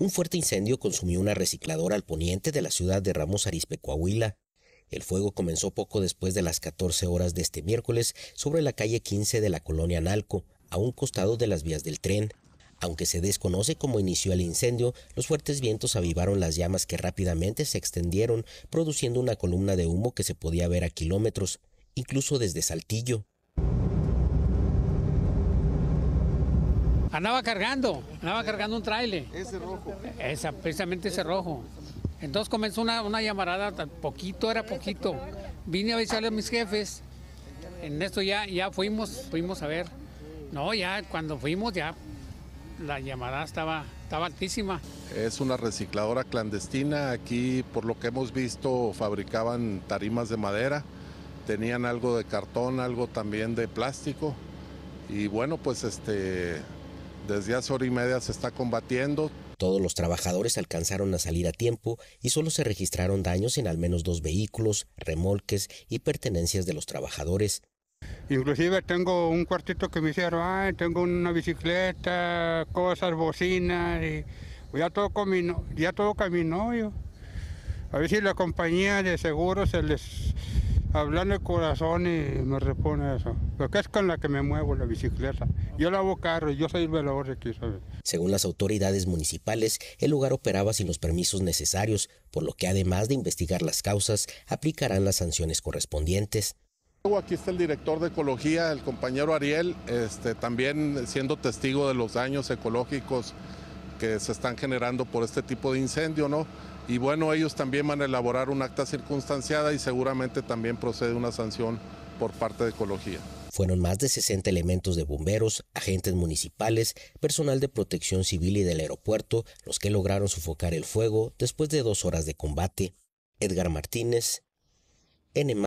Un fuerte incendio consumió una recicladora al poniente de la ciudad de Ramos Arizpe, Coahuila. El fuego comenzó poco después de las 14 horas de este miércoles sobre la calle 15 de la colonia Nalco, a un costado de las vías del tren. Aunque se desconoce cómo inició el incendio, los fuertes vientos avivaron las llamas que rápidamente se extendieron, produciendo una columna de humo que se podía ver a kilómetros, incluso desde Saltillo. Andaba cargando, andaba cargando un trailer. Ese rojo. Esa, precisamente ese rojo. Entonces comenzó una, una llamarada, poquito era poquito. Vine a avisarle a mis jefes. En esto ya, ya fuimos, fuimos a ver. No, ya cuando fuimos ya la llamada estaba, estaba altísima. Es una recicladora clandestina. Aquí, por lo que hemos visto, fabricaban tarimas de madera. Tenían algo de cartón, algo también de plástico. Y bueno, pues este desde hace hora y media se está combatiendo. Todos los trabajadores alcanzaron a salir a tiempo y solo se registraron daños en al menos dos vehículos, remolques y pertenencias de los trabajadores. Inclusive tengo un cuartito que me hicieron, tengo una bicicleta, cosas, bocinas, y ya todo caminó, ya todo caminó yo. A ver si la compañía de seguros se les hablar en corazón y me repone eso. Lo que es con la que me muevo, la bicicleta. Yo lavo carro, yo soy velador de Según las autoridades municipales, el lugar operaba sin los permisos necesarios, por lo que además de investigar las causas, aplicarán las sanciones correspondientes. Aquí está el director de ecología, el compañero Ariel, este, también siendo testigo de los daños ecológicos que se están generando por este tipo de incendio, ¿no? Y bueno, ellos también van a elaborar un acta circunstanciada y seguramente también procede una sanción por parte de Ecología. Fueron más de 60 elementos de bomberos, agentes municipales, personal de protección civil y del aeropuerto los que lograron sofocar el fuego después de dos horas de combate. Edgar Martínez, N.